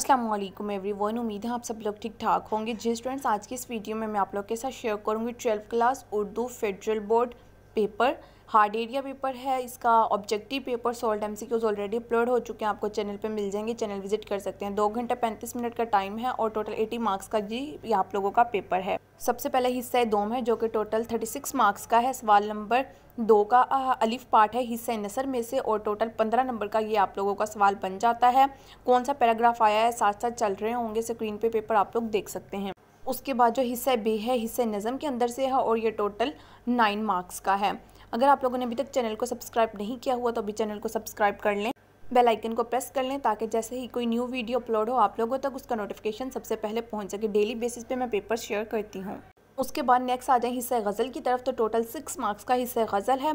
Aslam every one उम्मीद है आप सब लोग ठीक ठाक होंगे जी स्टूडेंट्स आज की इस वीडियो में मैं आप लोग के साथ शेयर करूंगी twelfth class Urdu federal board paper hard area paper है इसका ऑब्जेक्टिव पेपर सॉल्ट एम ऑलरेडी अपलोड हो चुके हैं आपको चैनल पे मिल जाएंगे चैनल विजिट कर सकते हैं दो घंटा पैंतीस मिनट का टाइम है और टोटल एटी मार्क्स का जी ये आप लोगों का पेपर है सबसे पहले हिस्सा दोम है जो कि टोटल थर्टी सिक्स मार्क्स का है सवाल नंबर दो का अलिफ पार्ट है हिस्सा नसर में से और टोटल पंद्रह नंबर का ये आप लोगों का सवाल बन जाता है कौन सा पैराग्राफ आया है साथ साथ चल रहे होंगे स्क्रीन पे पेपर आप लोग देख सकते हैं उसके बाद जो हिस्सा बे है हिस्से नज़म के अंदर से है और ये टोटल नाइन मार्क्स का है अगर आप लोगों ने अभी तक चैनल को सब्सक्राइब नहीं किया हुआ तो अभी चैनल को सब्सक्राइब कर लें बेल आइकन को प्रेस कर लें ताकि जैसे ही कोई न्यू वीडियो अपलोड हो आप लोगों तक उसका नोटिफिकेशन सबसे पहले पहुंच सके डेली बेसिस पे मैं पेपर शेयर करती हूँ उसके बाद नेक्स्ट आ जाए हिस्से गज़ल की तरफ तो टोटल सिक्स मार्क्स का हिस्से गज़ल है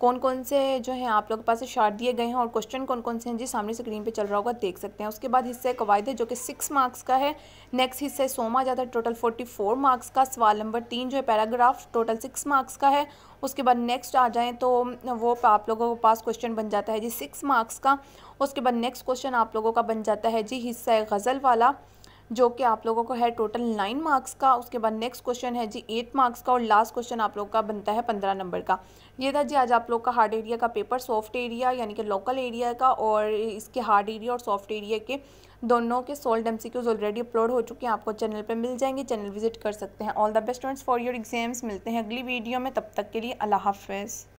कौन कौन से जो हैं आप लोगों के पास शार्ट दिए गए हैं और क्वेश्चन कौन कौन से हैं जी सामने स्क्रीन पे चल रहा होगा देख सकते हैं उसके बाद हिस्से कवायद है जो कि सिक्स मार्क्स का है नेक्स्ट हिस्से सोमा जाता है टोटल फोर्टी फोर मार्क्स का सवाल नंबर तीन जो है पैराग्राफ टोटल सिक्स मार्क्स का है उसके बाद नेक्स्ट आ जाएँ तो वो आप लोगों के पास क्वेश्चन बन जाता है जी सिक्स मार्क्स का उसके बाद नेक्स्ट क्वेश्चन आप लोगों का बन जाता है जी हिस्सा गज़ल वाला जो कि आप लोगों को है टोटल नाइन मार्क्स का उसके बाद नेक्स्ट क्वेश्चन है जी एट मार्क्स का और लास्ट क्वेश्चन आप लोग का बनता है पंद्रह नंबर का ये था जी आज आप लोग का हार्ड एरिया का पेपर सॉफ्ट एरिया यानी कि लोकल एरिया का और इसके हार्ड एरिया और सॉफ्ट एरिया के दोनों के सोल्ड एम ऑलरेडी अपलोड हो चुके हैं आपको चैनल पर मिल जाएंगे चैनल विजिट कर सकते हैं all the best for your exams मिलते हैं अगली वीडियो में तब तक के लिए अल्लाह हाफ